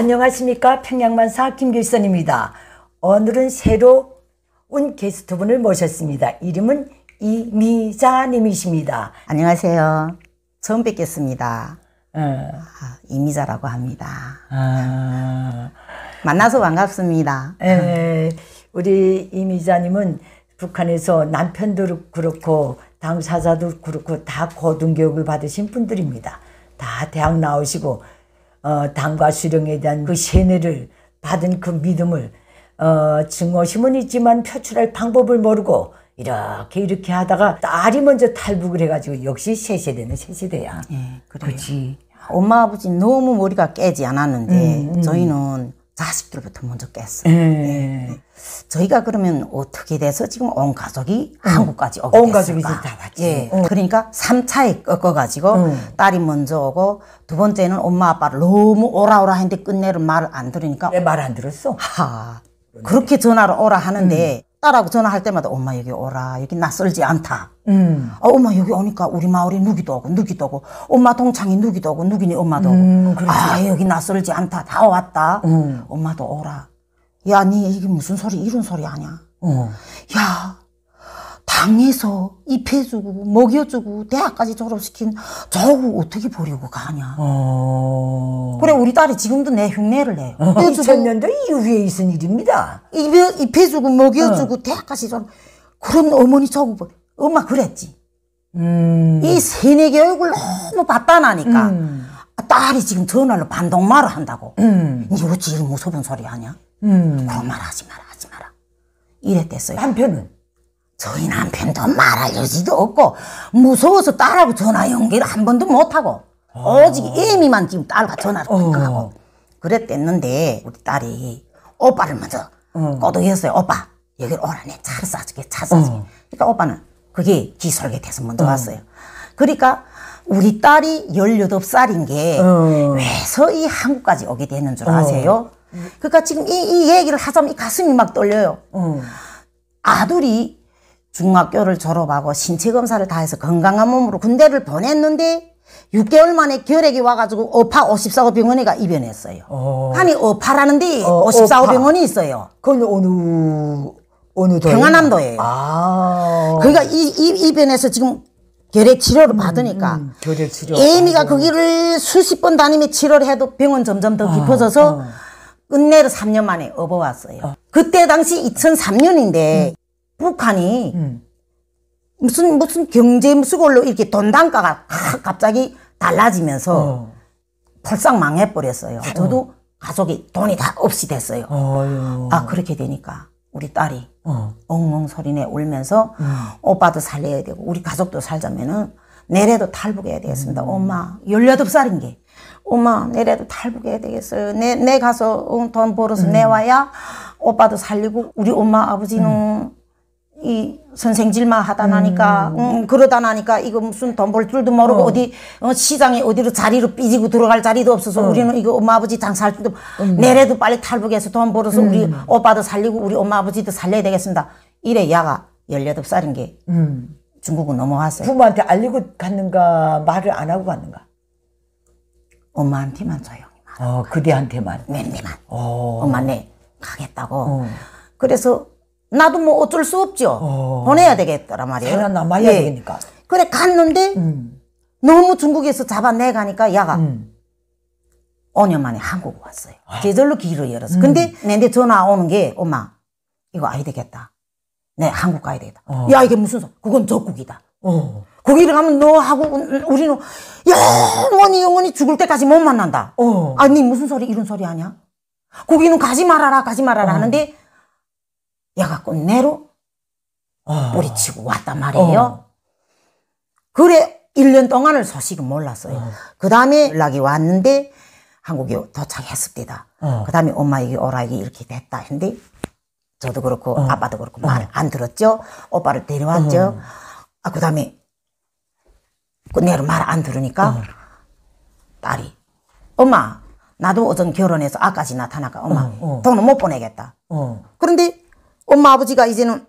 안녕하십니까 평양만사 김길선입니다. 오늘은 새로 운 게스트분을 모셨습니다. 이름은 이미자님이십니다. 안녕하세요. 처음 뵙겠습니다. 어. 아, 이미자라고 합니다. 아. 만나서 반갑습니다. 에, 예. 우리 이미자님은 북한에서 남편도 그렇고 당사자도 그렇고 다 고등교육을 받으신 분들입니다. 다 대학 나오시고 어, 당과 수령에 대한 그 세뇌를 받은 그 믿음을 어, 증오심은 있지만 표출할 방법을 모르고 이렇게 이렇게 하다가 딸이 먼저 탈북을 해가지고 역시 세 세대는 세 세대야. 예, 그렇지. 엄마 아버지 너무 머리가 깨지 않았는데 음, 음. 저희는 4 0대부터 먼저 깼어요. 예. 예. 저희가 그러면 어떻게 돼서 지금 온 가족이 음. 한국까지 오게 온 가족이 됐까다 왔지. 예. 음. 그러니까 3차에 꺾어가지고 음. 딸이 먼저 오고 두 번째는 엄마 아빠를 너무 오라오라 했는데 끝내를 말을 안 들으니까 왜말안 들었어? 하. 그렇게 전화를 오라 하는데 음. 딸하고 전화할 때마다 엄마 여기 오라 여기 낯설지 않다. 음. 아, 엄마 여기 오니까 우리 마을이 누기도 오고 누기도 오고 엄마 동창이 누기도 오고 누기니 엄마도 음, 오고 아 여기 낯설지 않다 다 왔다. 음. 엄마도 오라. 야 니 이게 무슨 소리 이런 소리 아니야. 어. 야 방에서 입혀주고 먹여주고 대학까지 졸업시킨 저거 어떻게 버리고 가냐. 어... 그래 우리 딸이 지금도 내 흉내를 내. 어... 2000년대 이후에 있은 일입니다. 입혀, 입혀주고 먹여주고 어. 대학까지 졸업. 그런 어머니 저거 버 뭐, 엄마 그랬지. 음... 이 세뇌 교육을 너무 받다나니까 음... 딸이 지금 전화로 반동말을 한다고. 음. 니 어찌 무서운 소리 하냐? 음... 그런 말 하지 마라 하지 마라. 이랬댔어요. 남편은? 저희 남편도 말할 여지도 없고 무서워서 딸하고 전화 연결 한 번도 못하고 오직 아. 애미만 지금 딸과 전화를 어. 하고 그랬댔는데 우리 딸이 오빠를 먼저 어. 꼬드겼어요 오빠 여기 오라네 차를 싸주게 차 싸주게 어. 그러니까 오빠는 그게 기술계 돼서 먼저 어. 왔어요 그러니까 우리 딸이 1 8 살인게 어. 왜서 이 한국까지 오게 되는 줄 어. 아세요? 어. 그러니까 지금 이, 이 얘기를 하자면 이 가슴이 막 떨려요 어. 아들이 중학교를 졸업하고 신체 검사를 다 해서 건강한 몸으로 군대를 보냈는데 6개월 만에 결핵이 와가지고 어파 54호 병원에가 입원했어요. 어. 아니 어파라는데 어, 54호 어파. 병원이 있어요. 그건 어느 어느 도에? 평안남도예요. 아. 그러니까 이, 이 입원해서 지금 결핵 치료를 음, 받으니까 음, 결핵 치료. 에이미가 거기를 수십 번 다니며 치료를 해도 병은 점점 더 아, 깊어져서 아, 아. 끝내로 3년 만에 업어왔어요. 아. 그때 당시 2003년인데 음. 북한이 음. 무슨 무슨 경제 수걸로 이렇게 돈 단가가 갑자기 달라지면서 어. 벌 펄싹 망해버렸어요. 어. 저도 어. 가족이 돈이 다 없이 됐어요. 어. 아 그렇게 되니까 우리 딸이 어. 엉엉 소리내 울면서 음. 오빠도 살려야 되고 우리 가족도 살자면은 내래도 탈북해야 되겠습니다. 음. 엄마 열여덟 살인게 엄마 내래도 탈북해야 되겠어요. 내내 가서 돈 벌어서 음. 내와야 오빠도 살리고 우리 엄마 아버지는 음. 이 선생질만 하다 나니까 음. 음, 그러다 나니까 이거 무슨 돈 벌 줄도 모르고 어. 디 어, 시장에 어디로 자리로 삐지고 들어갈 자리도 없어서 어. 우리는 이거 엄마 아버지 장사할 줄도 음. 내래도 빨리 탈북해서 돈 벌어서 음. 우리 오빠도 살리고 우리 엄마 아버지도 살려야 되겠습니다. 이래 야가 열여덟 살인게 음. 중국은 넘어왔어요. 부모한테 알리고 갔는가 말을 안 하고 갔는가? 엄마한테만 조용히 말. 어 그대한테만. 맴매만. 어. 엄마 내 가겠다고. 어. 그래서 나도 뭐 어쩔 수 없죠. 어. 보내야 되겠더라 말이에요. 살아남아야 예. 되니까 그래 갔는데 음. 너무 중국에서 잡아내 가니까 야가 음. 5년 만에 한국 왔어요. 아. 제절로 길을 열었어. 음. 근데 내한테 전화 오는 게 엄마 이거 아이 되겠다. 네 한국 가야 되겠다. 어. 야 이게 무슨 소? 그건 적국이다. 어. 거기를 가면 너하고 음, 우리는 영원히 영원히 죽을 때까지 못 만난다. 어. 아니 무슨 소리 이런 소리 하냐? 거기는 가지 말아라 가지 말아라 어. 하는데 얘가 꽃내로 어. 뿌리치고 왔단 말이에요. 어. 그래 1년 동안을 소식을 몰랐어요. 어. 그 다음에 연락이 왔는데 한국에 도착했습니다. 어. 그 다음에 엄마 에게 오라 이 이렇게 됐다 했는데 저도 그렇고 어. 아빠도 그렇고 말안 어. 들었죠. 오빠를 데려왔죠. 아, 그 다음에 꽃내로 말 안 들으니까 딸이 엄마 나도 어전 결혼해서 아까지 나타나까 엄마 돈을못 보내겠다. 그런데 엄마 아버지가 이제는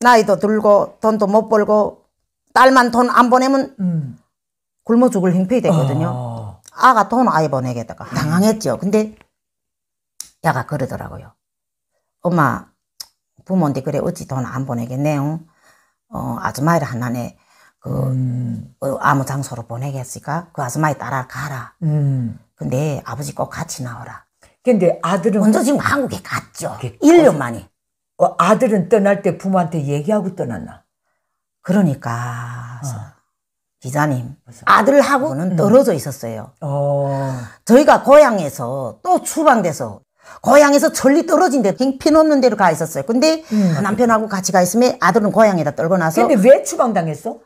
나이도 들고 돈도 못 벌고 딸만 돈 안 보내면 음. 굶어 죽을 형편이 되거든요. 아. 아가 돈 아예 보내겠다가 당황했죠. 근데 야가 그러더라고요. 엄마 부모인데 그래 어찌 돈 안 보내겠네요. 어 아줌마를 하나네 그 음. 어, 아무 장소로 보내겠으니까 그 아줌마에 따라가라. 음. 근데 아버지 꼭 같이 나와라. 근데 아들은 먼저 지금 한국에 갔죠. 1년 만에. 어, 아들은 떠날 때 부모한테 얘기하고 떠났나? 그러니까 어. 기자님 아들하고는 음. 떨어져 있었어요. 어. 저희가 고향에서 또 추방돼서 고향에서 천리 떨어진 데 행피없는 데로 가 있었어요. 근데 음. 남편하고 같이 가 있으면 아들은 고향에다 떨고 나서 근데 왜 추방당했어?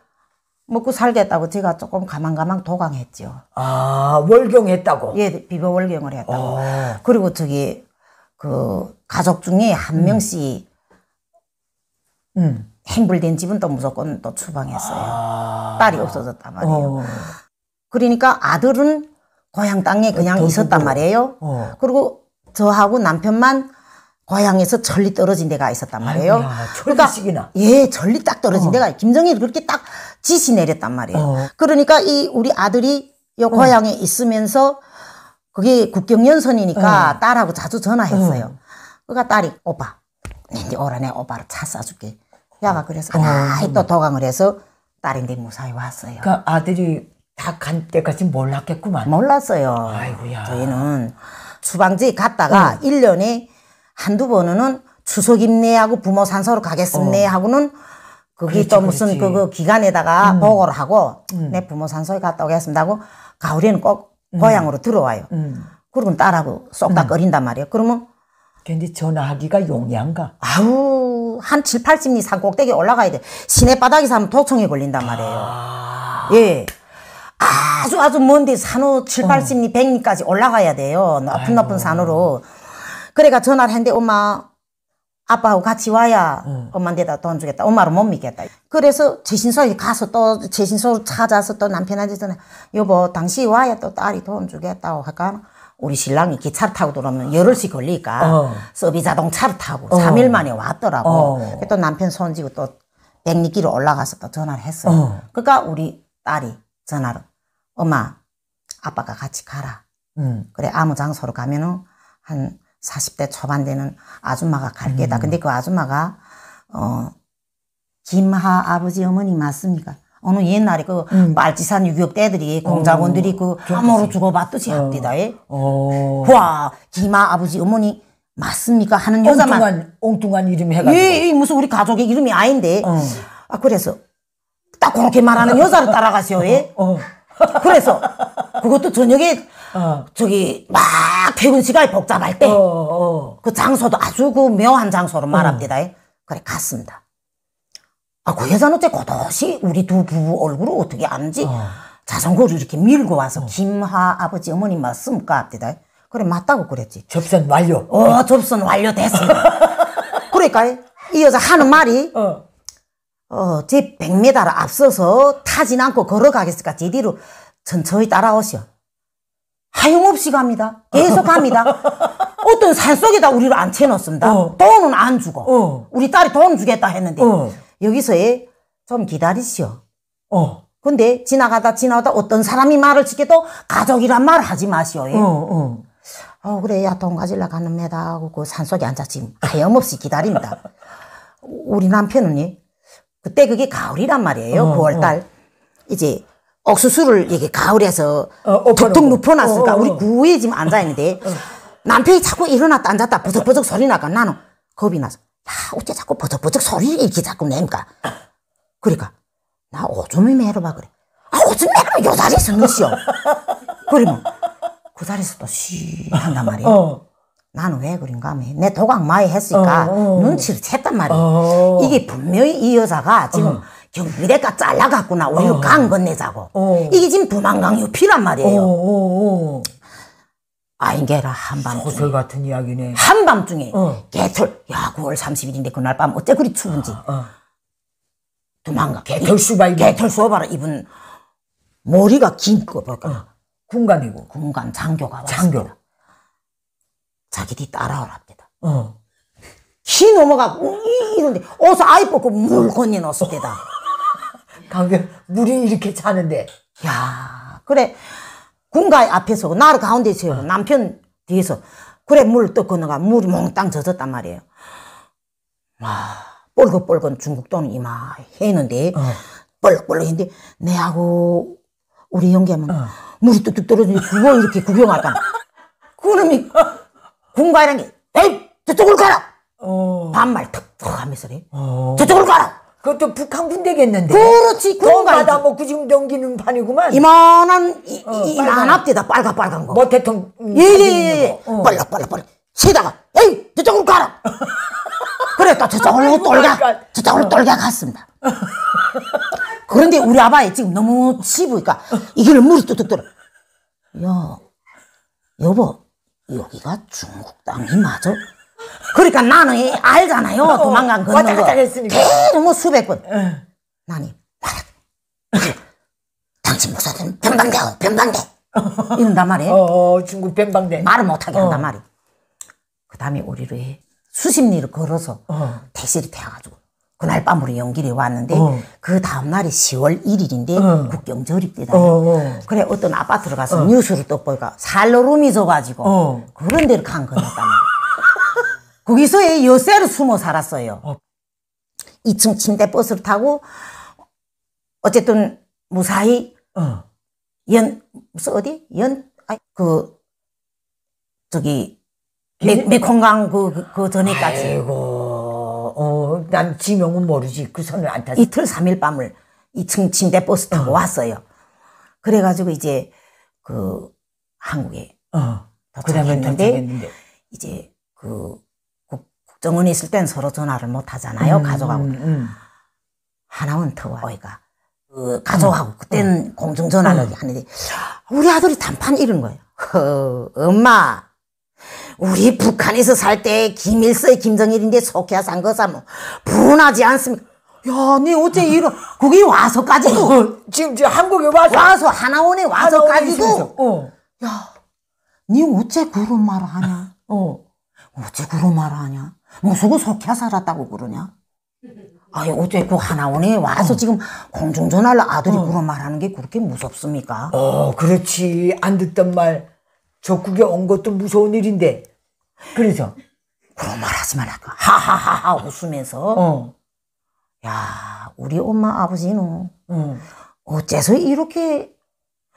먹고 살겠다고 제가 조금 가망가망 도강했죠. 아 월경했다고? 예, 비벼 월경을 했다고. 어. 그리고 저기 그 가족 중에 한 음. 명씩 음. 행불된 집은 또 무조건 또 추방했어요. 아. 딸이 없어졌단 말이에요. 어. 그러니까 아들은 고향 땅에 그냥 어, 있었단 말이에요. 어. 그리고 저하고 남편만 고향에서 절리 떨어진 데가 있었단 말이에요. 아이고 그러니까 예, 절리 딱 떨어진 어. 데가 김정일이 그렇게 딱 지시 내렸단 말이에요. 어. 그러니까 이 우리 아들이 요 어. 고향에 있으면서 그게 국경연선이니까 네. 딸하고 자주 전화했어요. 네. 그가 딸이 오빠, 내데 오라 내 오빠로 차 싸줄게. 야가 그래서 아, 만히또 도강을 해서 딸인데 무사히 왔어요. 그 아들이 다 간 때까지 몰랐겠구만. 몰랐어요. 아이고야. 저희는 주방지 갔다가 네. 1년에 한두 번은 추석 임내하고 부모 산소로 가겠습네 어. 하고는 그게 그렇지, 또 무슨 그거 그 기간에다가 음. 보고를 하고 음. 내 부모 산소에 갔다 오겠습니다 하고 가을에는 꼭 음. 고향으로 들어와요. 음. 그러면 딸하고 쏙닥거린단 음. 말이에요. 그러면 근데 전화하기가 용이한가? 아우 한 7, 80리 산 꼭대기 올라가야 돼. 시내 바닥에서 면 도청에 걸린단 아. 말이에요. 아... 예. 아주 아주 먼데 산후 7, 80리, 어. 100리까지 올라가야 돼요. 높은 아이고. 높은 산으로. 그래가 전화를 했는데 엄마 아빠하고 같이 와야 응. 어. 엄마한테다 돈 주겠다. 엄마를 못 믿겠다. 그래서 재신소에 가서 또 재신소를 찾아서 또 남편한테 전해 여보 당시 와야 또 딸이 돈 주겠다고 어, 할까 우리 신랑이 기차를 타고 들어오면 열흘씩 걸리니까 어. 서비 자동차를 타고 어. 3일 만에 왔더라고. 어. 또 남편 손 지고 또 백리길로 올라가서 또 전화를 했어요. 어. 그러니까 우리 딸이 전화를 엄마 아빠가 같이 가라. 음. 그래 아무 장소로 가면은 한 40대 초반 되는 아줌마가 갈게다. 음. 근데 그 아줌마가 어 김하 아버지 어머니 맞습니까? 어느 옛날에 그 음. 말지산 유격 대들이 공작원들이 어, 그함으로죽어봤듯이 어. 합디다. 예. 어. 와 김하 아버지 어머니 맞습니까 하는 여자만 엉뚱한, 이름 해가지고 예, 예, 무슨 우리 가족의 이름이 아닌데 어. 아 그래서 딱 그렇게 말하는 여자를 따라가세요 예. 어, 어. 그래서 그것도 저녁에 어. 저기 막 퇴근 시간이 복잡할 때그 어, 어. 장소도 아주 그 묘한 장소로 말합니다. 그래 갔습니다. 아, 그 여자는 어째 고도시 우리 두 부부 얼굴을 어떻게 아는지 자전거를 이렇게 밀고 와서 김하 아버지 어머님 말씀 까합디다 그래 맞다고 그랬지. 접선 완료. 어 접선 완료됐어. 그러니까 이 여자 하는 말이 어. 어, 1 0 0 m 앞서서 타진 않고 걸어가겠으니까 제 뒤로 천천히 따라오시 하염없이 갑니다. 계속 갑니다. 어떤 산 속에다 우리를 안 채넣습니다. 워 어. 돈은 안 주고. 어. 우리 딸이 돈 주겠다 했는데. 어. 여기서좀 기다리시오. 어. 근데 지나가다 지나가다 어떤 사람이 말을 지켜도 가족이란 말 하지 마시오. 어, 어, 어. 그래. 야, 돈가질러 가는 매다. 하고 그 산속에 앉아 지금 하염없이 기다립니다. 우리 남편은 그때 그게 가을이란 말이에요. 9월달. 어, 어. 이제 옥수수를 이게 가을에서 어, 톡톡 눕혀놨으니까 어, 어, 우리 어. 구에 지금 앉아있는데 남편이 자꾸 일어났다 앉았다 버석버석 소리 나까 나는 겁이 나서 야 어째 자꾸 버석버석 소리 이렇게 자꾸 내니까 그러니까 나오줌이매러봐 그래 아 오줌 매러면요 자리에서 넣으시오 그러면 그 자리에서 또쉬 한단 말이야 어. 나는 왜 그런가 하면 내 도각 많이 했으니까 어, 어, 눈치를 챘단 말이에요. 어, 이게 분명히 이 여자가 지금 경비대가 잘라갔구나. 오히려 강 어. 건네자고. 어. 이게 지금 부만강 유피란 말이에요. 어. 어, 어. 아인게라 한밤 소설 같은 이야기네. 한밤중에 어. 개털 야 9월 30일인데 그날 밤 어째 그리 추운지 두만강. 개털 수이입 개털 수바라 입은 머리가 긴 거 볼까. 군간이고. 군간 장교가 장교. 왔습니다. 자기뒤따라와랍니다 어. 키 넘어가고 이러는데 어서 아이 뽑고 물건이 넣었을 때다. 가게 물이 이렇게 차는데. 야, 그래. 군가 앞에서 나를 가운데 세우고 네. 남편 뒤에서 그래 물을 뜯고 나가 물이 몽땅 젖었단 말이에요. 와, 뻘긋뻘긋 중국 돈 이마 했는데 어. 뻘긋뻘긋인데 내하고 우리 연기하면 어. 물이 뚝뚝 떨어지니 그걸 이렇게 구경하다. 그놈이 군가이랑 게 에이 저쪽으로 가라. 어. 반말 턱턱 하면서 그래. 어. 저쪽으로 가라. 그것도 북한 군대겠는데. 그렇지. 돈 받아먹고 지금 넘기는 판이구만. 이만한 이, 어, 만합대다 빨간 빨간 거. 모태통. 뭐 예예예. 뭐 예, 예. 어. 빨라 빨라 빨라. 세다가 에이 저쪽으로 가라. 그랬다 저쪽으로 똘가 저쪽으로 똘가 갔습니다. 그런데 우리 아바이 지금 너무 씹으니까 이길 무릎 뚝뚝 들어. 여 여보 여기가 중국 땅이 맞아? 그러니까 나는 알잖아요. 어, 도망간 거. 왔다 갔다 했으니까. 계속 뭐 수백 번. 응. 나니, 말아. 당신 무사든 변방대, 변방대. 이런단 말이에요. 어, 어, 중국 변방대. 말을 못하게 한단 어. 말이에요. 그 다음에 우리를 수십리를 걸어서 어. 대시를 태워가지고 그날 밤으로 연길이 왔는데 어. 그 다음날이 10월 1일인데 어. 국경절입니다. 어, 어, 그래 어떤 아파트로 가서 어. 뉴스를 또 보니까 살로룸이 져가지고 그런 데를 간 거였단 말이야. 거기서 요새로 숨어 살았어요. 어. 2층 침대 버스를 타고 어쨌든 무사히 어. 연 무슨 어디 연그 아 저기 메콩강 그, 그, 그 전에까지. 아이고, 어, 난 지명은 모르지. 그 선을 안 탔어. 이틀, 3일 밤을 2층 침대 버스 어. 타고 어. 왔어요. 그래가지고 이제 그 한국에 어. 도착했는데, 도착했는데, 이제 그 정원이 있을 땐 서로 전화를 못 하잖아요. 음, 가족하고. 음. 음. 하나원터와 어이가 그 가족하고 음. 그땐 음. 공중 전화를 음. 하는데 우리 아들이 단판 잃은 거예요. 허, 엄마 우리 북한에서 살 때 김일서의 김정일인데 속해 산거 사면 분하지 않습니까? 야, 네 어째 이런 거기 와서까지 어, 지금 지 한국에 와서 와서 하나원에 와서까지도 어. 야, 네 어째 그런 말을 하냐? 어. 어째 그런 말을 하냐? 무수고 뭐 속혀 살았다고 그러냐? 아유 어째 그 하나원에 와서 어. 지금 공중전화를 아들이 어. 그런 말하는 게 그렇게 무섭습니까? 어 그렇지 안 듣던 말 적국에 온 것도 무서운 일인데 그러죠 그런 말 하지 말라까 하하하하 웃으면서 어. 야 우리 엄마 아버지는 어. 어째서 이렇게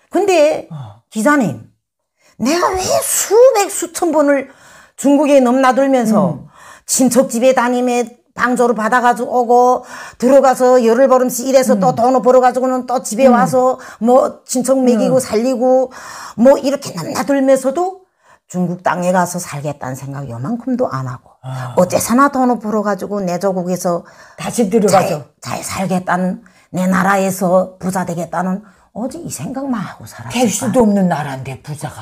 근데 어. 기자님 내가 왜 수백 수천 번을 중국에 넘나들면서 음. 친척 집에 다니며 방조를 받아가지고 오고 들어가서 열흘 벌음씩 일해서 음. 또 돈을 벌어가지고는 또 집에 음. 와서 뭐 친척 먹이고 음. 살리고 뭐 이렇게 남나들면서도 중국 땅에 가서 살겠다는 생각 요만큼도 안 하고 아. 어째서나 돈을 벌어가지고 내 조국에서 다시 들어가서 잘, 잘 살겠다는 내 나라에서 부자 되겠다는 어제 이 생각만 하고 살았어. 될 수도 없는 나라인데 부자가.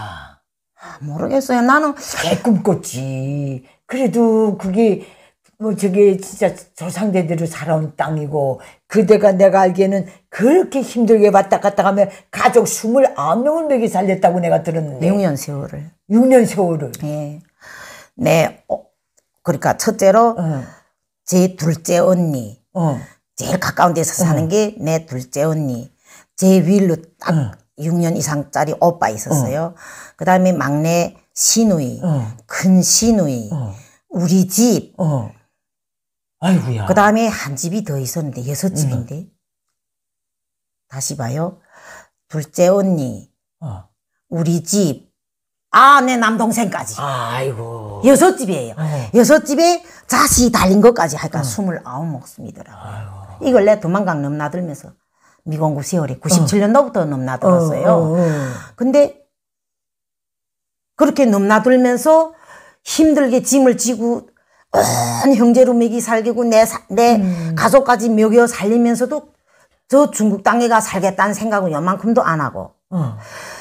아, 모르겠어요. 나는 개 꿈꿨지. 그래도 그게 뭐 저게 진짜 조상대대로 살아온 땅이고 그대가 내가 알기에는 그렇게 힘들게 왔다 갔다 가면 가족 29명을 먹이 살렸다고 내가 들었는데 6년 세월을 6년 세월을 네, 네. 어, 그러니까 첫째로 어. 제 둘째 언니 어. 제일 가까운 데서 어. 사는 게 내 둘째 언니 제 위로 딱 6년 어. 이상짜리 오빠 있었어요 어. 그 다음에 막내 시누이, 어. 큰 시누이, 어. 우리 집. 어. 아이고야. 그 다음에 한 집이 더 있었는데, 여섯 음. 집인데. 음. 다시 봐요. 둘째 언니, 어. 우리 집, 아, 내 남동생까지. 아, 아이고. 여섯 집이에요. 어. 여섯 집에 자식 이 달린 것까지 하니까 어. 스물아홉 어. 목숨이더라고요. 이걸 내 도망강 넘나들면서 미공구 세월이 97년도부터 어. 넘나들었어요. 어, 근데 그렇게 넘나들면서 힘들게 짐을 지고 온 형제로 먹이 살기고 내, 사, 내 음. 가족까지 먹여 살리면서도 저 중국 땅에 가 살겠다는 생각은 요만큼도 안 하고 어.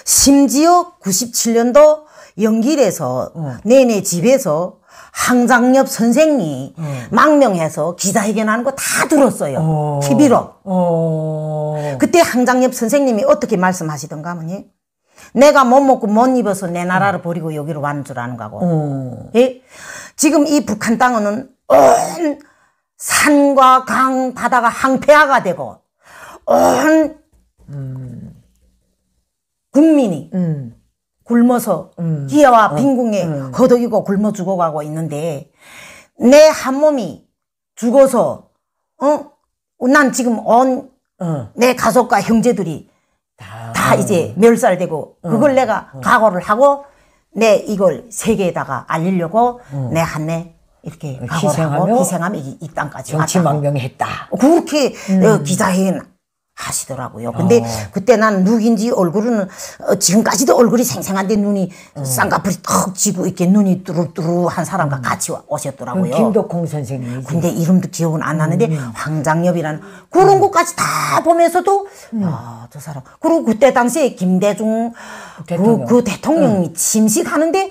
심지어 97년도 연길에서 어. 내내 집에서 항장엽 선생이 어. 망명해서 기자회견하는 거 다 들었어요. 어. TV로. 어. 그때 항장엽 선생님이 어떻게 말씀하시던가 하니 내가 못 먹고 못 입어서 내 나라를 음. 버리고 여기로 왔는 줄 아는 거고. 어. 예? 지금 이 북한 땅은 온 산과 강, 바다가 항폐화가 되고 온 국민이 음. 음. 굶어서 음. 기아와 어, 빈궁에 음. 허덕이고 굶어 죽어가고 있는데 내 한 몸이 죽어서 어난 지금 온내 어. 가족과 형제들이 다, 다 이제 멸살되고 어. 그걸 내가 어. 각오를 하고 내 이걸 세계에다가 알리려고 어. 내 한내 이렇게 각오생하고 희생하며 이, 이 땅까지 정치망명했다. 그렇게 음. 기자회견 하시더라고요. 근데 어. 그때 난 누군지 얼굴은 어, 지금까지도 얼굴이 생생한데 눈이 음. 쌍꺼풀이 턱 지고 이렇게 눈이 뚜루뚜루한 사람과 음. 같이 오셨더라고요. 김덕홍 선생님. 근데 이름도 기억은 안 나는데 음. 황장엽이라는 그런 음. 것까지 다 보면서도 음. 아, 저 사람. 그리고 그때 당시에 김대중 그 대통령. 그, 그 대통령이 음. 침식하는데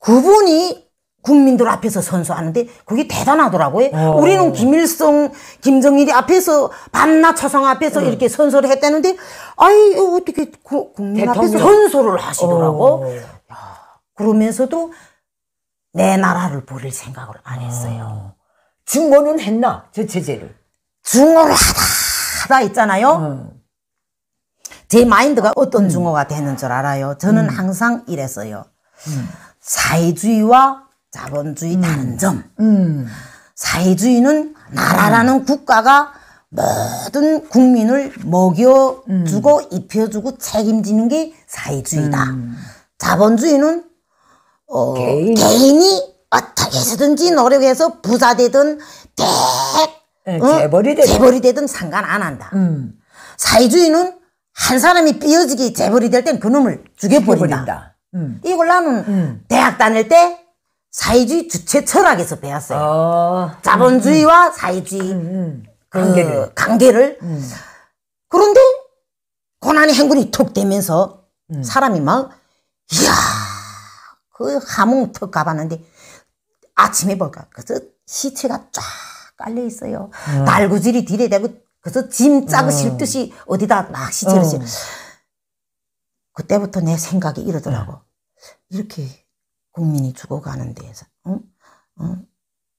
그분이 국민들 앞에서 선수하는데 그게 대단하더라고요. 오. 어. 우리는 김일성, 김정일이 앞에서 반나 초상 앞에서 음. 이렇게 선서를 했다는데 아이 어떻게 구, 국민 대통령. 앞에서 선서를 하시더라고. 오. 어. 그러면서도 내 나라를 버릴 생각을 안 했어요. 아. 증오는 했나? 제 제재를. 증오를 하다 하다 있잖아요. 음. 제 마인드가 어떤 음. 증거가 되는 줄 알아요. 저는 음. 항상 이랬어요. 음. 사회주의와 자본주의 다른 음. 점. 음. 사회주의는 나라라는 음. 국가가 모든 국민을 먹여주고 입혀주고 책임지는 게 사회주의다. 자본주의는 어, 개인. 개인이 어떻게 해서든지 노력해서 부자되든 백 예, 어? 재벌이 되든 재벌이 되든 상관 안 한다. 음. 사회주의는 한 사람이 삐어지기 재벌이 될 땐 그놈을 죽여버린다. 죽여버린다. 음. 이걸 나는 음. 대학 다닐 때 사회주의 주체 철학에서 배웠어요. 어. 자본주의와 음, 음. 사회주의 음, 음, 그 관계를. 관계를. 그런데 고난의 행군이 툭 되면서 사람이 막 이야 그 하몽 턱 가봤는데 아침에 볼까 그래서 시체가 쫙 깔려 있어요. 음. 날구질이 뒤에 대고 그래서 짐 짜고 실듯이 어디다 막 시체를 음. 실. 그때부터 내 생각이 이러더라고. 음. 이렇게 국민이 죽어가는 데에서 응? 응?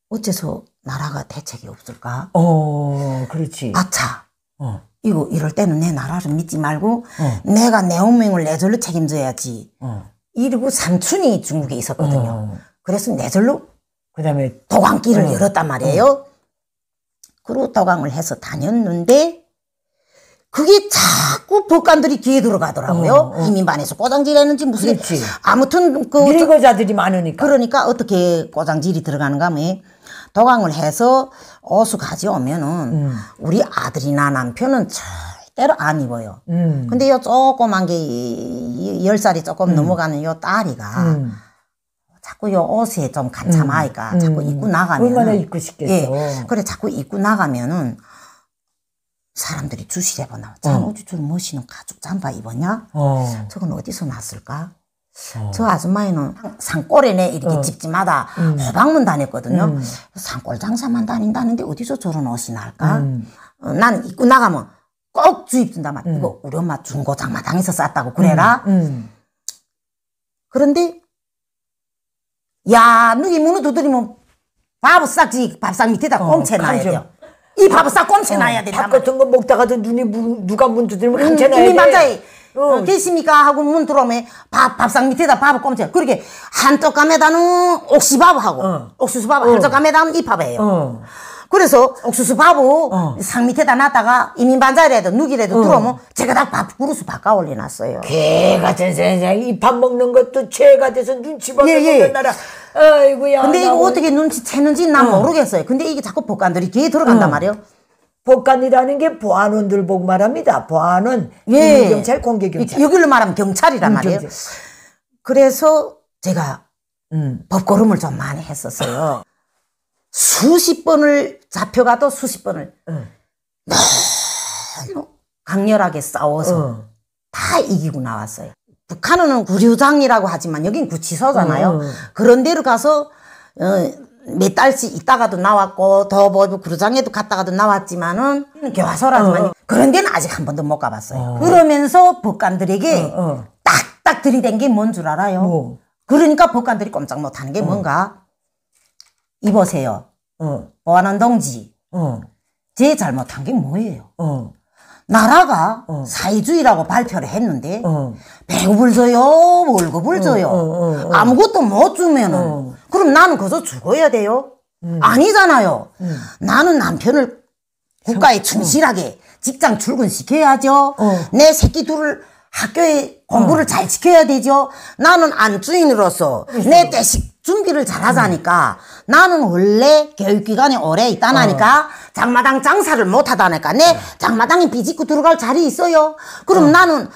어째서 나라가 대책이 없을까? 어, 그렇지. 아차. 어. 이거 이럴 때는 내 나라를 믿지 말고 어. 내가 내 운명을 내 절로 책임져야지. 어. 이러고 삼촌이 중국에 있었거든요. 어. 그래서 내 절로 그다음에 도광길을 어. 열었단 말이에요. 어. 그리고 도광을 해서 다녔는데 그게 자꾸 법관들이 뒤에 들어가더라고요. 어, 어. 이민 반에서 꼬장질했는지 무슨 그렇지. 아무튼 그밀거자들이 많으니까 그러니까 어떻게 꼬장질이 들어가는가 하면 뭐. 도강을 해서 어수 가져오면은 음. 우리 아들이나 남편은 절대로 안 입어요. 음. 근데 요 조그만 게1 0살이 조금 음. 넘어가는 요 딸이가 음. 자꾸 요 옷에 좀 간참하니까 음. 자꾸 입고 음. 나가면 얼마나 입고 싶겠어. 예. 그래 자꾸 입고 나가면은 사람들이 주시래 보나 잠옷줄 멋있는 어. 가죽 잠바 입었냐? 어. 저건 어디서 났을까? 어. 저 아줌마에는 산골에내 이렇게 어. 집집마다 음. 호박문 다녔거든요. 음. 산골 장사만 다닌다는데 어디서 저런 옷이 날까? 음. 어, 난 입고 나가면 꼭 주입 준다 말. 음. 이거 우리 엄마 중고 장마당에서 쌌다고 그래라. 음. 음. 그런데 야 누기 문을 두드리면 밥을 싹지 밥상 밑에다 어, 꽁채 놔야 돼요. 이 밥싸 꼼채 어, 놔야 된다. 밥 같은 거 먹다가도 눈이 문, 누가 문 두드리면 감채 음, 놔야 돼. 맞아요. 어. 어. 계십니까 하고 문 들어오면 밥 밥상 밑에다 밥을 꼼채. 그렇게 한 떡감에다는 옥시밥하고 어. 옥수수밥 한 떡감에다는 이 밥이에요. 그래서 옥수수 밥을 어. 상 밑에다 놨다가 이민 반자라도 누기라도 어. 들어오면 제가 다밥 그릇을 바꿔 올려놨어요. 개가은생생이밥 먹는 것도 죄가 돼서 눈치 보는 예, 예. 나라. 아이고야. 근데 이거 오 어떻게 눈치 채는지 난 어. 모르겠어요. 근데 이게 자꾸 복관들이 귀에 들어간단 어. 말이에요. 복관이라는게 보안원들 복 말합니다. 보안원, 예. 경찰, 공개 경찰. 여기로 말하면 경찰이란 말이에요. 경찰. 그래서 제가 음. 법고름을 좀 많이 했었어요. 수십 번을 잡혀가도 수십 번을 응. 너무 강렬하게 싸워서 응. 다 이기고 나왔어요. 북한은 구류장이라고 하지만 여긴 구치소잖아요. 응. 그런 데로 가서 어, 몇 달씩 있다가도 나왔고 더뭐 구류장에도 갔다가도 나왔지만은 교화소라지만 그런 데는 아직 한 번도 못 가봤어요. 어. 그러면서 법관들에게 딱딱 들이댄 게 뭔 줄 알아요? 뭐. 그러니까 법관들이 꼼짝 못하는 게 뭔가 입으세요. 어. 보안한 어, 동지. 어. 제 잘못한 게 뭐예요? 어. 나라가 어. 사회주의라고 발표를 했는데 어. 배고을 줘요 월급을 어, 줘요 어, 어, 아무것도 못 주면은 그럼 나는 거기서 죽어야 돼요 음. 아니잖아요 음. 나는 남편을 국가에 충실하게 직장 출근시켜야죠 내 새끼 둘을 학교에 공부를 잘 시켜야 되죠 나는 안주인으로서 그렇죠. 내 떼식 준비를 잘하자니까 음. 나는 원래 교육기관에 오래 있다나니까 어. 장마당 장사를 못하다니까 내 네. 장마당에 비집고 들어갈 자리 있어요 그럼 어. 나는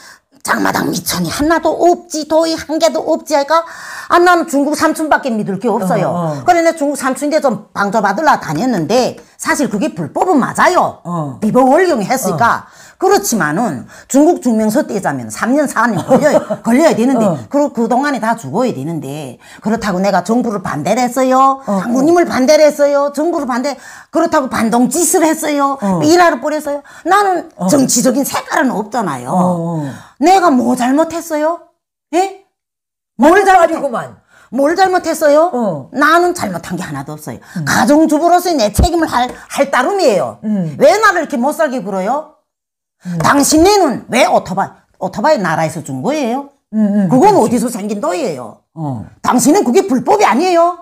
장마당 미천이 하나도 없지 도이 한 개도 없지 하니까 아 나는 중국 삼촌밖에 믿을 게 없어요 어. 어. 그래 내 중국 삼촌인데 좀 방조받으려 다녔는데 사실 그게 불법은 맞아요. 어. 비법 월경이 했으니까. 어. 그렇지만은 중국 증명서 떼자면 3년 4년 걸려요. 걸려야 되는데 어. 그 그동안에 다 죽어야 되는데 그렇다고 내가 정부를 반대를 했어요. 어. 장군님을 반대를 했어요. 정부를 반대 그렇다고 반동 짓을 했어요. 어. 뭐 일하러 뿌렸어요. 나는 어. 정치적인 색깔은 없잖아요. 어, 어. 내가 뭐 잘못했어요? 예? 뭘 뭐 잘못했구만. 뭘 잘못했어요? 어. 나는 잘못한 게 하나도 없어요. 음. 가정주부로서의 내 책임을 할, 할 따름이에요. 음. 왜 나를 이렇게 못 살게 굴어요? 음. 당신네는 왜 오토바이, 오토바이 나라에서 준 거예요? 음, 음. 그건 그렇 어디서 생긴 너예요? 어. 당신은 그게 불법이 아니에요?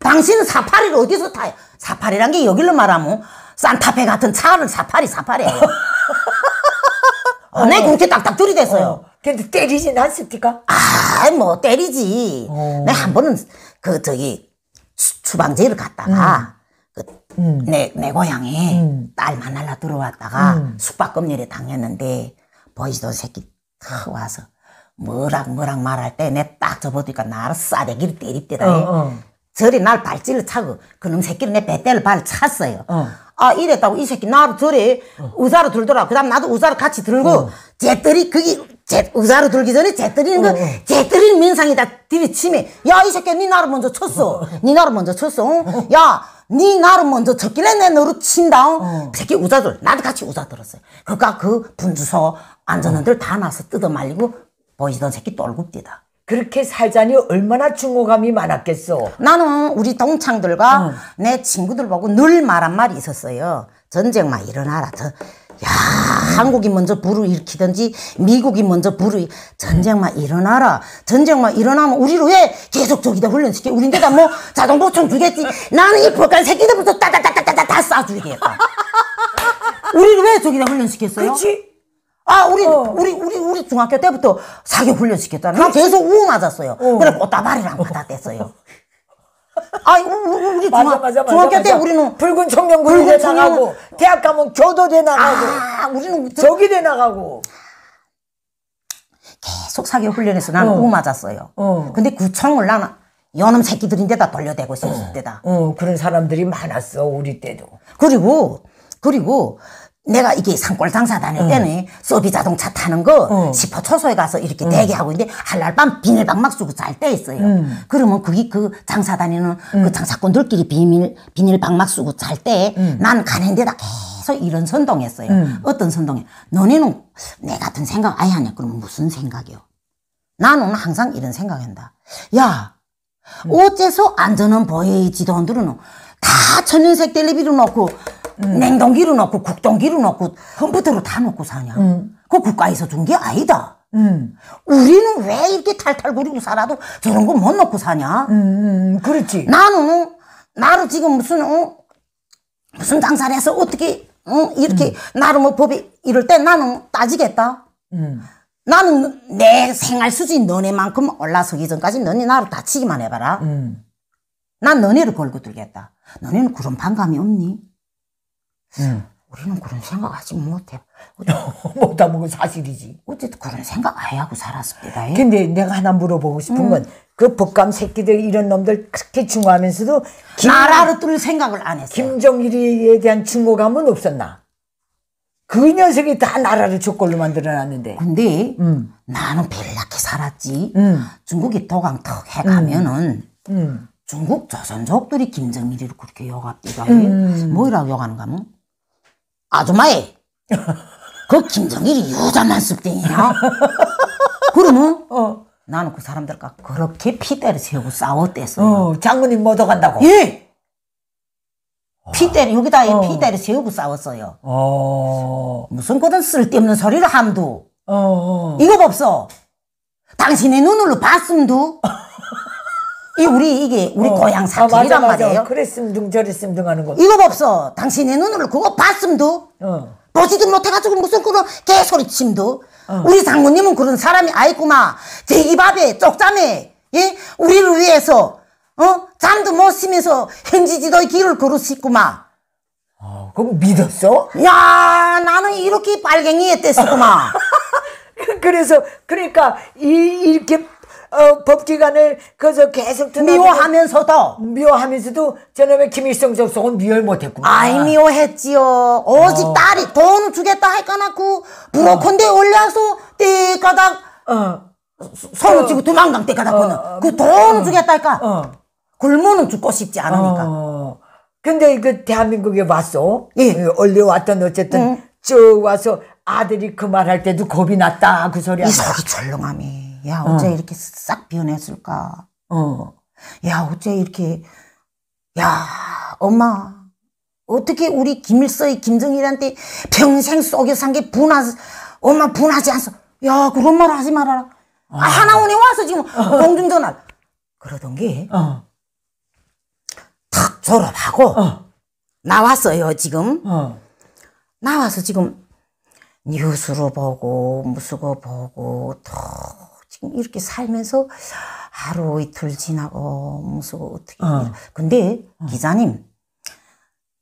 당신은 사파리를 어디서 타요? 사파리란 게 여기로 말하면 산타페 같은 차를 사파리, 사파리예요. 어, 내 그렇게 어. 딱딱 줄이 됐어요. 어. 근데 때리진 않습니까? 아, 뭐 때리지. 오. 어. 내가 네, 한 번은 그 저기 주방제를 갔다가 음. 그, 음. 내, 내 고향에 음. 딸 만나러 들어왔다가 음. 숙박검열에 당했는데 보이지도 새끼 탁 와서 뭐락 뭐락 말할 때 내 딱 접어두니까 나를 싸대기를 때립대다. 어, 어. 저리 날 발질을 차고 그놈 새끼를 내 배때를 발 찼어요. 어. 아 이랬다고 이 새끼 나를 저래 의자로 들더라. 그다음 나도 의자로 같이 들고 어. 쟤들이 그게 제, 의자로 들기 전에 재뜨리는 거, 재뜨리는 어. 민상이다. 들이침에. 야, 이 새끼야, 니 나를 먼저 쳤어. 니 나를 먼저 쳤어. 응? 야, 니 나를 먼저 쳤길래 내 너를 친다. 응? 어. 그 새끼 의자들 나도 같이 의자들었어요 그니까 그 분주서 앉았는 들다 나서 뜯어 말리고 보이던 새끼 똘굽디다 그렇게 살자니 얼마나 증오감이 많았겠어. 나는 우리 동창들과 응. 어. 내 친구들 보고 늘 말한 말이 있었어요. 전쟁만 일어나라. 더. 야 한국이 먼저 불을일으키든지 미국이 먼저 불을 전쟁만 일어나라 전쟁만 일어나면 우리를 왜 계속 저기다 훈련시켜 우린데다 뭐 자동 보충 주겠지 나는 이 북한 새끼들부터 따다다다다다 다 쏴주겠다 우리를 왜 저기다 훈련시켰어요? 그치? 아, 우리, 어. 우리, 우리, 우리 중학교 때부터 사격 훈련시켰잖아. 나 계속 우어 맞았어요. 어. 그래, 꽃다발이랑 받아댔어요. 아니 우리 중학, 맞아, 맞아, 중학교 때 우리는 붉은 청년군대 나가고 대학 가면 교도대 나가고 아, 우리는 그 저기대 나가고 계속 사격 훈련에서 나는 어. 맞았어요. 어. 근데 구청을 나는 여놈 새끼들인데다 돌려대고 있었을 어. 때다. 어, 그런 사람들이 많았어 우리 때도. 그리고 그리고 내가 이게 산골 장사 다닐 때는 응. 소비 자동차 타는 거1 시포 초소에 가서 이렇게 응. 대기하고 있는데 한날 밤 비닐방 막 쓰고 잘 때 있어요. 응. 그러면 그게 그 장사 다니는 그 장사꾼들끼리 비닐 비닐방 막 쓰고 잘때난 가는 데다 계속 이런 선동했어요. 어떤 선동에 너네는 내 같은 생각 아예 안 해. 그럼 무슨 생각이요? 나는 항상 이런 생각한다. 야 어째서 안전은 보이지도 않더라는 다 천연색 텔레비를 놓고 음. 냉동기로 넣고 국동기로 넣고 컴퓨터로 다 넣고 사냐? 음. 그 국가에서 준 게 아니다. 음. 우리는 왜 이렇게 탈탈거리고 살아도 저런 거 못 넣고 사냐? 음, 음, 음. 그렇지. 나는 어? 나를 지금 무슨 어? 무슨 장사를 해서 어떻게 어? 이렇게 음. 나를 뭐 법이 이럴 때 나는 따지겠다. 나는 내 생활 수준 너네만큼 올라서기 전까지 너네 나를 다치기만 해봐라. 난 너네를 걸고 들겠다. 너네는 그런 반감이 없니? 응. 우리는 그런 생각 아직 못해. 못하면 그 뭐 사실이지. 어쨌든 그런 생각 아예 하고 살았습니다. 예. 근데 내가 하나 물어보고 싶은 건, 그 법감 새끼들 이런 놈들 그렇게 증오하면서도 김, 나라로 뚫을 생각을 안했어 김정일에 대한 증오감은 없었나? 그 녀석이 다 나라를 조걸로 만들어놨는데. 근데 음. 나는 별나게 살았지. 음. 중국이 도강턱 해가면은 음. 중국 조선족들이 김정일이를 그렇게 욕합니다. 음. 뭐라고 욕하는가 하면 뭐? 아줌마에 그 김정일이 여자만 습댕이야 그러면 어. 나는 그 사람들과 그렇게 피대를 세우고 싸웠댔어 어, 장군님 못 오간다고 예 아. 피대를 여기다 어. 피대를 세우고 싸웠어요 어. 무슨 그런 쓸데없는 소리를 함두 어. 어. 이거 없어 당신의 눈으로 봤음두 이 우리 이게 우리 어. 고향 아, 사투리란 아, 말이에요. 그랬음 등 저랬음 등 하는 거. 이거 봅어 당신의 눈으로 그거 봤음도 어. 보지도 못해가지고 무슨 그런 개소리침도. 어. 우리 장모님은 그런 사람이 아니구마. 제기밥에 쪽잠에 예 우리를 위해서 어 잠도 못 쉬면서 현지지도의 길을 걸으시구마. 어, 아, 그럼 믿었어? 야 나는 이렇게 빨갱이에 뗐었구마. 그래서 그러니까 이, 이렇게 어, 법기관을 그래서 계속 미워하면서도 미워하면서도 저놈의 김일성 접속은 미워 못했구만. 아이 미워했지요. 오직 어. 딸이 돈 주겠다 할까나고 브로컨데 어. 올려서 띠까닥 어. 서로 치고 도망간 띠까닥거는 어. 그돈 어. 주겠다 할까. 어. 굶어는 죽고 싶지 않으니까. 어. 근데 그 대한민국에 왔어. 예. 원래 왔던 어쨌든 응. 쭉 와서 아들이 그 말 할 때도 겁이 났다 그 소리 이 소리 철렁함이 야, 어. 어째 어. 이렇게 싹 변했을까? 어. 야, 어째 이렇게, 야, 엄마, 어떻게 우리 김일서의 김정일한테 평생 속여 산 게 분하, 엄마 분하지 않소. 야, 그런 말 하지 말아라. 어. 아, 하나원에 와서 지금 어. 공중전화. 그러던 게, 어. 탁 졸업하고, 어. 나왔어요, 지금. 어. 나와서 지금, 뉴스로 보고, 무수고 보고, 탁 이렇게 살면서 하루 이틀 지나고 무슨 어떻게 어. 근데 기자님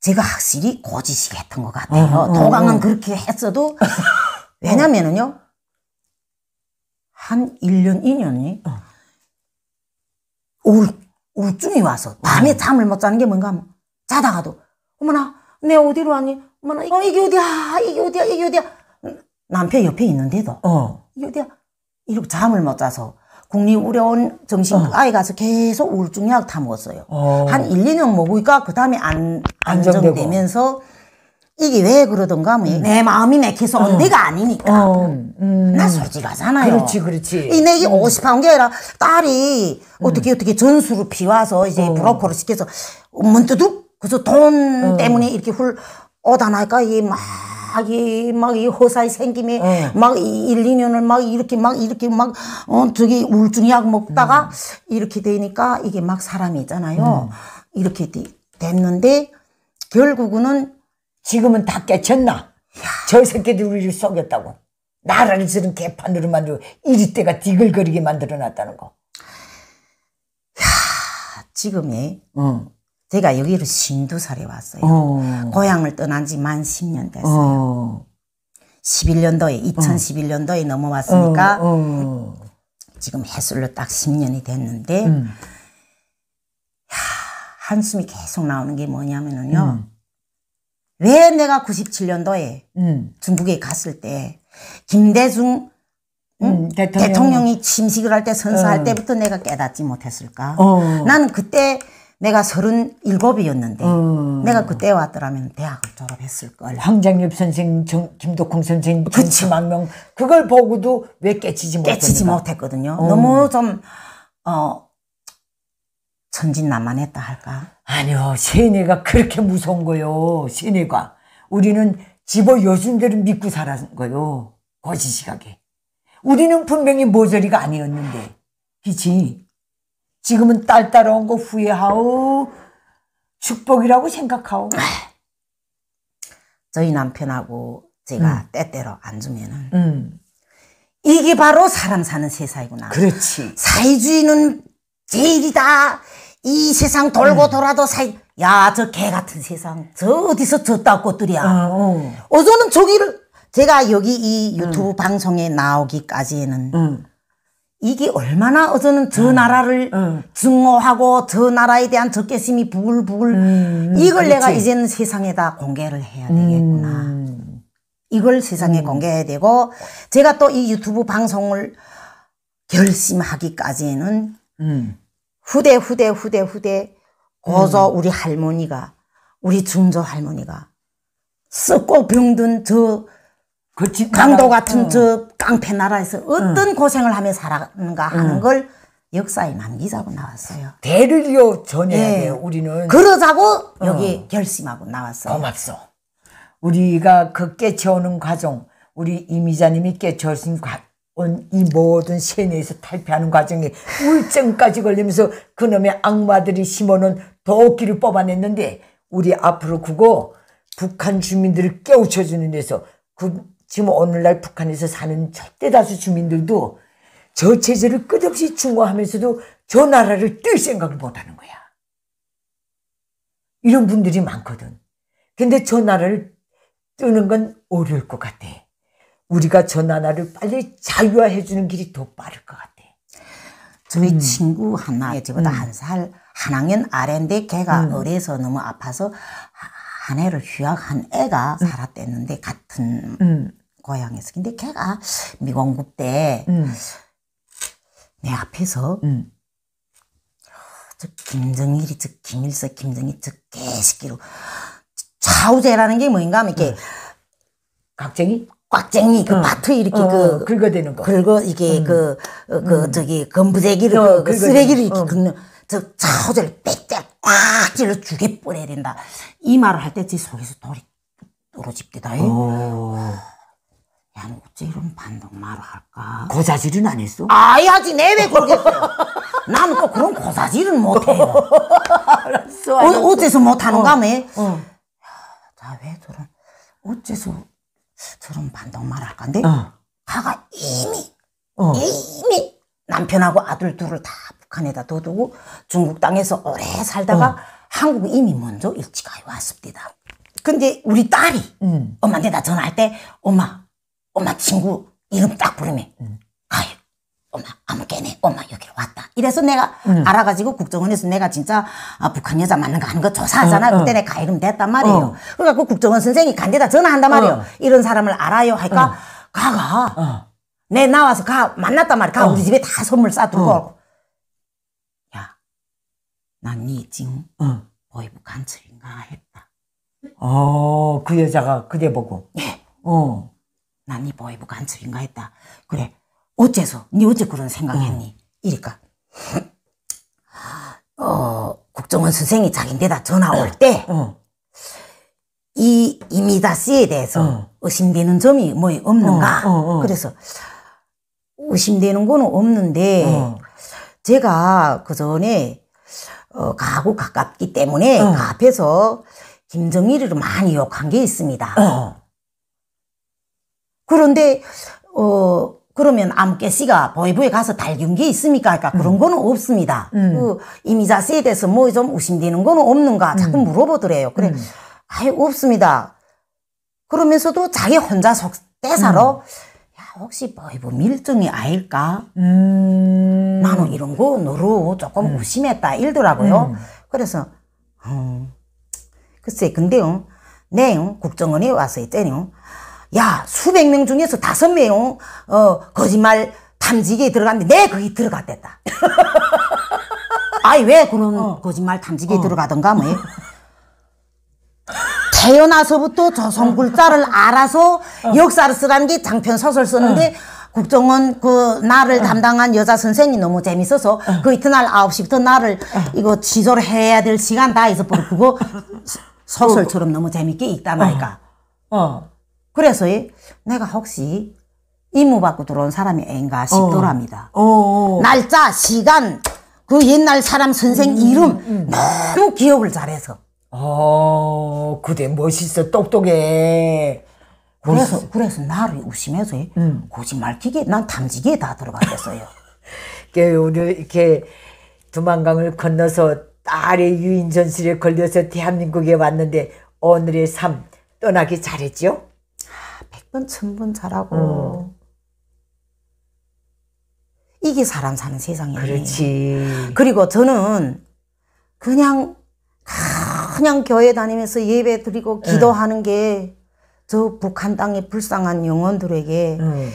제가 확실히 고지식 했던 것 같아요. 어, 어 도강은 어. 그렇게 했어도 어. 왜냐면은요 한 1년 2년이 우울, 우울증이 와서 밤에 잠을 못 자는 게 뭔가 하면 자다가도 어머나 내 어디로 왔니? 어머나 어, 이게 어디야 이게 어디야 이게 어디야 음, 남편 옆에 있는데도 어. 이게 어디야 이거 잠을 못 자서 국립의료원 정신 어. 아이 가서 계속 우울증 약다 먹었어요. 어. 한 1, 2년 먹으니까 그 다음에 안 안정되면서 이게 왜 그러던가 하면 음. 내 마음이 내혀서 어. 언니가 아니니까 어. 음. 나 솔직하잖아요. 그렇지, 그렇지. 이 내기 음. 5 0운게 아니라 딸이 음. 어떻게 어떻게 전수를 피와서 이제 어. 브로커를 시켜서 문둑 그래서 돈 어. 때문에 이렇게 훌 오다 나니까 이막 게 자기 막이 호사에 생김에 네. 막 1, 2년을 막 이렇게 막 이렇게 막 어, 저기 우울증 약 먹다가 음. 이렇게 되니까 이게 막 사람이 있잖아요. 음. 이렇게 되, 됐는데 결국은 지금은 다 깨쳤나? 야. 저 새끼들 우리를 속였다고. 나라를 쓰는 개판으로 만들고 이리 때가 디글거리게 만들어 놨다는 거. 야, 지금이 응. 제가 여기로 신두살에 왔어요. 어. 고향을 떠난 지 만 10년 됐어요. 어. 11년도에 2011년도에 어. 넘어왔으니까 어. 어. 지금 해술로 딱 10년이 됐는데 음. 야, 한숨이 계속 나오는 게 뭐냐면은요. 음. 왜 내가 97년도에 음. 중국에 갔을 때 김대중 응? 음, 대통령. 이 침식을 할 때 선서할 어. 때부터 내가 깨닫지 못했을까? 어. 나는 그때 내가 3 7이었는데 음. 어. 내가 그때 왔더라면 대학을 졸업했을 걸. 황장엽 선생, 정, 김덕홍 선생, 정치망명 그걸 보고도 왜 깨치지 깨치지 못했거든요. 음. 너무 좀 어, 천진난만했다 할까? 아니요, 세뇌가 그렇게 무서운 거요. 세뇌가 우리는 집어 요즘대로 믿고 살았 거요. 거짓 시각에. 우리는 분명히 모조리가 아니었는데, 그지? 지금은 딸 따라온 거 후회하오. 축복이라고 생각하오. 아, 저희 남편하고 제가 음. 때때로 안 주면은 음. 이게 바로 사람 사는 세상이구나. 그렇지. 사회주의는 제일이다. 이 세상 돌고 음. 돌아도 사이 야저 개 같은 세상 저 어디서 저따 꽃들이야. 아, 어, 어. 저는 저기를 제가 여기 이 유튜브 음. 방송에 나오기까지는 음. 이게 얼마나 어쩌면저 음. 나라를 음. 증오하고 저 나라에 대한 적개심이 부글부글 음, 음 이걸 그렇지. 내가 이제는 세상에다 공개를 해야 되겠구나. 음. 이걸 세상에 음. 공개해야 되고 제가 또 이 유튜브 방송을 결심하기까지는 후대 후대 후대 후대 고조 우리 할머니가 우리 중조 할머니가 썩고 병든 저그 강도 같은 저 깡패 나라에서 어떤 고생을 하며 살았는가 하는 걸 역사에 남기자고 나왔어요. 대를요 전해야 예. 네. 돼요. 우리는 그러자고 여기 결심하고 나왔어요. 고맙소. 우리가 그 깨쳐오는 과정, 우리 이미자님이 깨쳐오신 이 모든 세뇌에서 탈피하는 과정에 울증까지 걸리면서 그놈의 악마들이 심어놓은 도끼를 뽑아냈는데 우리 앞으로 그거 북한 주민들을 깨우쳐주는 데서 그 지금 오늘날 북한에서 사는 절대 다수 주민들도 저 체제를 끝없이 충고하면서도 저 나라를 뛸 생각을 못하는 거야. 이런 분들이 많거든. 근데 저 나라를 뜨는 건 어려울 것 같아. 우리가 저 나라를 빨리 자유화해 주는 길이 더 빠를 것 같아. 저희 음. 친구 하나, 저보다 음. 한살, 한 학년 아래인데 걔가 음. 어려서 너무 아파서 아내를 휴학한 애가 음. 살았댔는데 같은 음. 고향에서 근데 걔가 미공급 때내 음. 앞에서 즉 음. 김정일이 저 김일서 김정일 즉 개새끼로 좌우제라는 게 뭔가 하면 이렇게 각쟁이 꽉쟁이 그 어. 마트 이렇게 어, 어, 그 긁어대는 거 긁어 이게 그그 그, 어, 그 음. 저기 건부대기를 어, 그 쓰레기를 이렇게 어. 긁는 저 좌우제를 빽빽 꽉 찔러 죽여 뿌려야 된다. 이 말을 할 때 제 속에서 돌이 떨어집니다. 어. 야, 너 뭐 어째 이런 반동말을 할까? 고자질은 안 했어? 아이, 하지, 내 왜 그러겠어 나는 또 그런 고사질은 못해요. 알았어, 알았어. 어, 어째서 못하는가며? 어. 어. 나왜 저런, 어째서 저런 반동말을 할까? 근데, 어. 가가 이미, 어. 이미 남편하고 아들 둘을 다 북한에다 둬두고 중국 땅에서 오래 살다가 어. 한국 이미 먼저 일찍 와왔습니다. 근데 우리 딸이 음. 엄마한테 나 전화할 때 엄마, 엄마 친구 이름 딱 부르면 음. 아유 엄마 아무 깨네 엄마 여기 로 왔다. 이래서 내가 음. 알아가지고 국정원에서 내가 진짜 아, 북한 여자 맞는가 하는 거 조사하잖아. 어, 어. 그때 내가 가이름 됐단 말이에요. 어. 그러니까 그 국정원 선생이 간데다 전화한단 말이에요. 어. 이런 사람을 알아요 하니까 어. 가가 내 나와서 가 만났단 말이야. 가 우리 집에 다 선물 싸두고 난네 지금 어. 보이부 뭐 간첩인가 했다. 어, 그 여자가 그대 보고. 예. 어. 난네 보이부 뭐 간첩인가 했다. 그래. 어째서? 네 어째 그런 생각했니? 어. 이니까 어, 국정원 선생이 자기네다 전화 올 때, 어. 이 이미다 씨에 대해서 어. 의심되는 점이 뭐 없는가? 어, 그래서 의심되는 거는 없는데, 제가 그 전에 어, 가고 가깝기 때문에 어. 그 앞에서 김정일을 많이 욕한 게 있습니다. 어. 그런데 어 그러면 암깨 씨가 보이부에 가서 달균 게 있습니까? 그러니까 그런 음. 거는 없습니다. 음. 그 이미자 씨에 대해서 뭐좀 의심되는 거는 없는가 자꾸 음. 물어보더래요. 그래 음. 아예 없습니다. 그러면서도 자기 혼자 속 대사로 혹시 뭐이브 밀증이 아닐까? 음. 나는 이런 거 너로 조금 음. 의심했다 이더라고요 음. 그래서 음, 글쎄 근데요. 네, 국정원이 와서 있잖아요. 야, 수백 명 중에서 다섯 명 어, 거짓말 탐지기에 들어갔는데 내 거기 들어갔댔다. 아이 왜 그런 어. 거짓말 탐지기에 어. 들어가던가 뭐. 태어나서부터 조선 글자를 어. 알아서 어. 역사를 쓰라는 게 장편 소설 쓰는데 어. 국정원 그 나를 담당한 여자 선생이 너무 재밌어서 그 이튿날 9 시부터 나를 이거 지도를 해야 될 시간 다 있어버리고 그거 소설처럼 너무 재밌게 읽다 말까. 어. 그래서 내가 혹시 임무 받고 들어온 사람이 애인가 싶더랍니다. 어. 날짜, 시간, 그 옛날 사람 선생 음, 음, 이름 음, 음. 너무 기억을 잘해서. 어, 그대 멋있어, 똑똑해. 그래서, 그래서 나를 의심해서 음. 거짓말기계, 난 탐지기에 다 들어갔겠어요. 게 우리 이렇게 두만강을 건너서 딸의 유인 전술에 걸려서 대한민국에 왔는데 오늘의 삶 떠나기 잘했죠? 아, 100번, 1000번 잘하고. 음. 이게 사람 사는 세상이에요. 그렇지. 그리고 저는 그냥 아, 그냥 교회 다니면서 예배 드리고 예. 기도하는 게 저 북한 땅의 불쌍한 영혼들에게 음.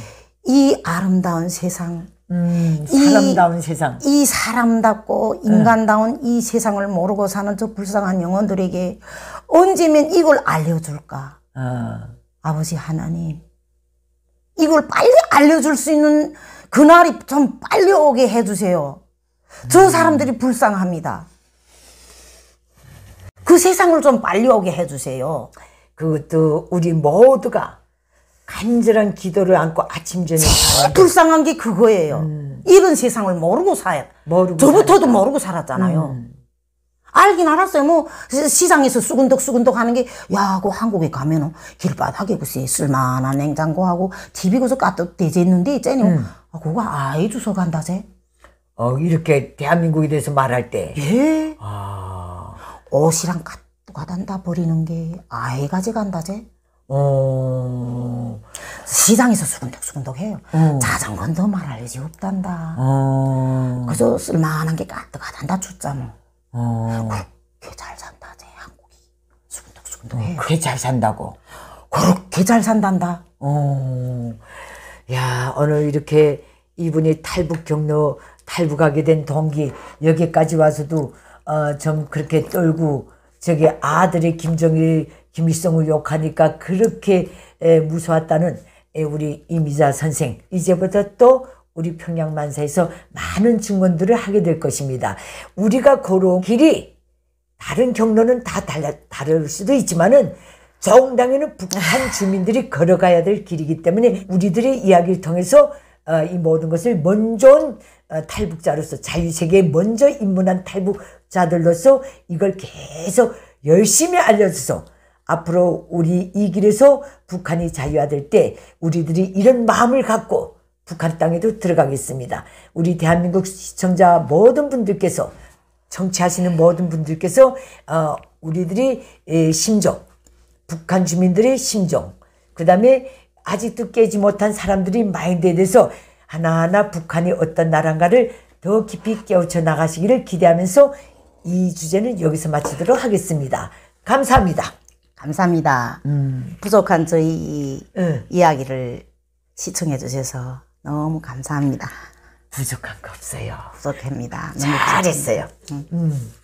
이 아름다운 세상 음, 사람다운 이, 세상. 이 사람답고 인간다운 응. 이 세상을 모르고 사는 저 불쌍한 영혼들에게 언제면 이걸 알려줄까? 어. 아버지 하나님. 이걸 빨리 알려줄 수 있는 그날이 좀 빨리 오게 해주세요. 저 음. 사람들이 불쌍합니다. 그 세상을 좀 빨리 오게 해주세요. 그것도 우리 모두가 간절한 기도를 안고 아침 저녁 불쌍한 게 그거예요. 음. 이런 세상을 모르고 살. 모르고 저부터도 살았다. 모르고 살았잖아요. 음. 알긴 알았어요. 뭐 시장에서 수근덕 수근덕 하는 게 야, 그 한국에 가면 길바닥에 글쎄 쓸만한 냉장고하고 TV 그서 까뜻대지 있는데 있잖아요. 음. 아, 그거 아예 주워 간다제. 어 이렇게 대한민국에 대해서 말할 때. 예. 아. 옷이랑 가다다 버리는 게 아예 가져간다제. 어... 시장에서 수근덕수근덕 해요. 어. 자전거는 더 말할 여지 없단다. 어... 그래서 쓸만한 게 가득하단다, 주자뭐 어. 그렇게 잘 산다, 제 한국이. 수근덕수근덕 어, 해요. 그게 잘 산다고? 그렇게 잘 산단다. 어... 야, 오늘 이렇게 이분이 탈북 경로 탈북하게 된 동기 여기까지 와서도 어, 좀 그렇게 떨고 저기 아들이 김정일, 김일성을 욕하니까 그렇게 에, 무서웠다는 에, 우리 이미자 선생 이제부터 또 우리 평양 만사에서 많은 증언들을 하게 될 것입니다. 우리가 걸어온 길이 다른 경로는 다 달라, 다를 수도 있지만은 정당에는 북한 아. 주민들이 걸어가야 될 길이기 때문에 우리들의 이야기를 통해서 어, 이 모든 것을 먼저 온 어, 탈북자로서 자유세계에 먼저 입문한 탈북 자들로서 이걸 계속 열심히 알려주소. 앞으로 우리 이 길에서 북한이 자유화될 때 우리들이 이런 마음을 갖고 북한 땅에도 들어가겠습니다. 우리 대한민국 시청자 모든 분들께서 정치하시는 모든 분들께서 어, 우리들이 심정, 북한 주민들의 심정, 그 다음에 아직도 깨지 못한 사람들이 마인드에 대해서 하나하나 북한이 어떤 나라인가를 더 깊이 깨우쳐 나가시기를 기대하면서 이 주제는 여기서 마치도록 하겠습니다. 감사합니다. 감사합니다. 음. 부족한 저희 음. 이야기를 시청해 주셔서 너무 감사합니다. 부족한 거 없어요. 부족합니다. 잘했어요. 응. 음. 음.